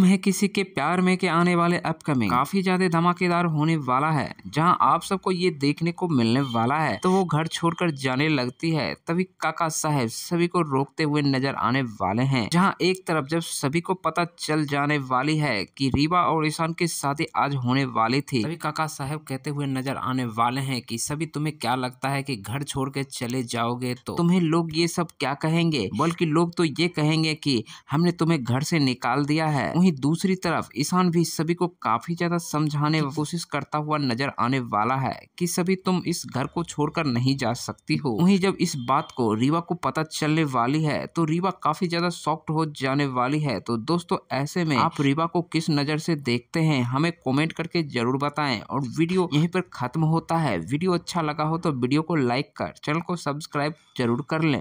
है किसी के प्यार में के आने वाले अपकमिंग काफी ज्यादा धमाकेदार होने वाला है जहां आप सबको ये देखने को मिलने वाला है तो वो घर छोड़कर जाने लगती है तभी काका साहेब सभी को रोकते हुए नजर आने वाले हैं जहां एक तरफ जब सभी को पता चल जाने वाली है कि रीवा और ईशान की शादी आज होने वाली थी तभी काका साहेब कहते हुए नजर आने वाले है की सभी तुम्हे क्या लगता है की घर छोड़ चले जाओगे तो तुम्हें लोग ये सब क्या कहेंगे बल्कि लोग तो ये कहेंगे की हमने तुम्हे घर से निकाल दिया है वहीं दूसरी तरफ ईशान भी सभी को काफ़ी ज़्यादा समझाने की कोशिश करता हुआ नजर आने वाला है कि सभी तुम इस घर को छोड़कर नहीं जा सकती हो वहीं जब इस बात को रीवा को पता चलने वाली है तो रीवा काफ़ी ज़्यादा सॉफ्ट हो जाने वाली है तो दोस्तों ऐसे में आप रीवा को किस नज़र से देखते हैं हमें कॉमेंट करके जरूर बताए और वीडियो यही पर ख़त्म होता है वीडियो अच्छा लगा हो तो वीडियो को लाइक कर चैनल को सब्सक्राइब जरूर कर लें